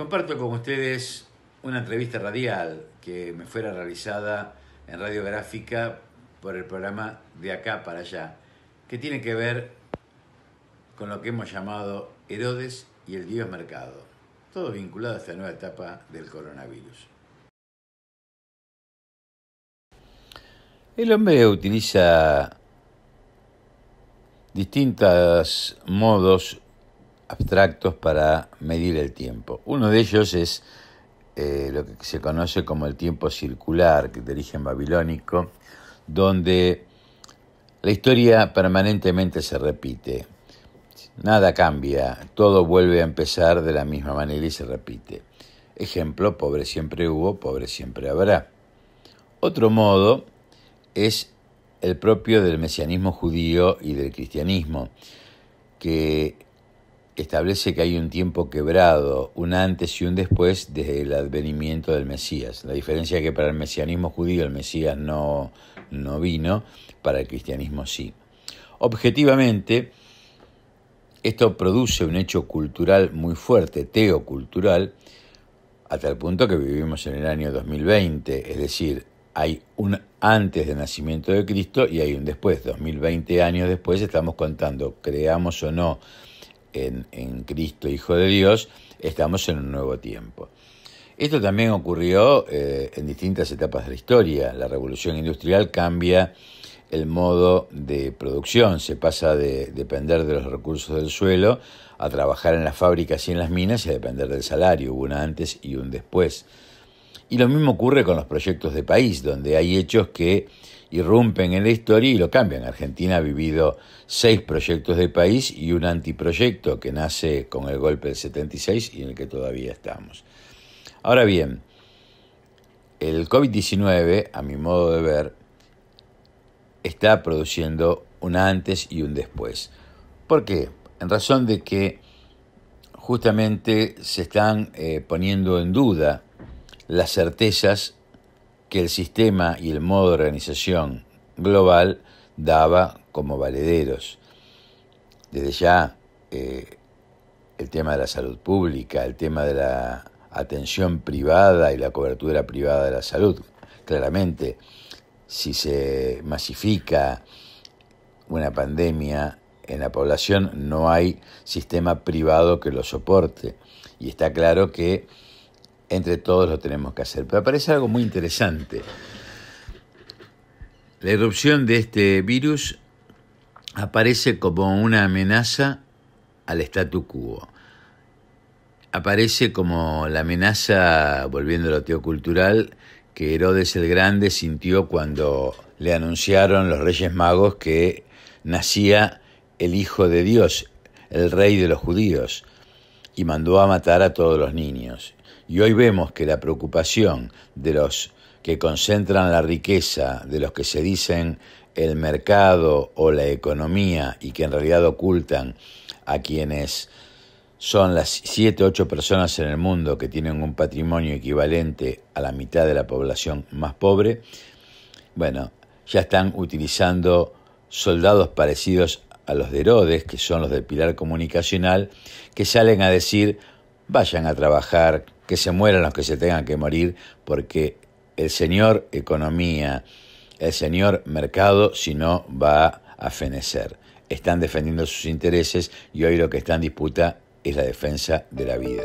Comparto con ustedes una entrevista radial que me fuera realizada en radiográfica por el programa De acá para allá, que tiene que ver con lo que hemos llamado Herodes y el Dios Mercado, todo vinculado a esta nueva etapa del coronavirus. El hombre utiliza distintos modos abstractos para medir el tiempo. Uno de ellos es eh, lo que se conoce como el tiempo circular, que de origen babilónico, donde la historia permanentemente se repite. Nada cambia, todo vuelve a empezar de la misma manera y se repite. Ejemplo, pobre siempre hubo, pobre siempre habrá. Otro modo es el propio del mesianismo judío y del cristianismo, que establece que hay un tiempo quebrado, un antes y un después desde el advenimiento del Mesías. La diferencia es que para el mesianismo judío el Mesías no, no vino, para el cristianismo sí. Objetivamente, esto produce un hecho cultural muy fuerte, teocultural, a tal punto que vivimos en el año 2020, es decir, hay un antes del nacimiento de Cristo y hay un después, 2020 años después estamos contando, creamos o no en, Cristo, Hijo de Dios, estamos en un nuevo tiempo. Esto también ocurrió eh, en distintas etapas de la historia. La revolución industrial cambia el modo de producción, se pasa de depender de los recursos del suelo a trabajar en las fábricas y en las minas y a depender del salario. Hubo un antes y un después. Y lo mismo ocurre con los proyectos de país, donde hay hechos que irrumpen en la historia y lo cambian. Argentina ha vivido seis proyectos de país y un antiproyecto que nace con el golpe del 76 y en el que todavía estamos. Ahora bien, el COVID-19, a mi modo de ver, está produciendo un antes y un después. ¿Por qué? En razón de que justamente se están eh, poniendo en duda las certezas que el sistema y el modo de organización global daba como valederos. Desde ya, eh, el tema de la salud pública, el tema de la atención privada y la cobertura privada de la salud. Claramente, si se masifica una pandemia en la población, no hay sistema privado que lo soporte. Y está claro que entre todos lo tenemos que hacer. Pero aparece algo muy interesante. La erupción de este virus aparece como una amenaza al statu quo. Aparece como la amenaza, volviendo a lo teocultural, que Herodes el Grande sintió cuando le anunciaron los Reyes Magos que nacía el Hijo de Dios, el Rey de los Judíos y mandó a matar a todos los niños. Y hoy vemos que la preocupación de los que concentran la riqueza, de los que se dicen el mercado o la economía y que en realidad ocultan a quienes son las 7, ocho personas en el mundo que tienen un patrimonio equivalente a la mitad de la población más pobre, bueno, ya están utilizando soldados parecidos a los de Herodes, que son los del pilar comunicacional, que salen a decir, vayan a trabajar, que se mueran los que se tengan que morir, porque el señor economía, el señor mercado, si no, va a fenecer. Están defendiendo sus intereses y hoy lo que está en disputa es la defensa de la vida.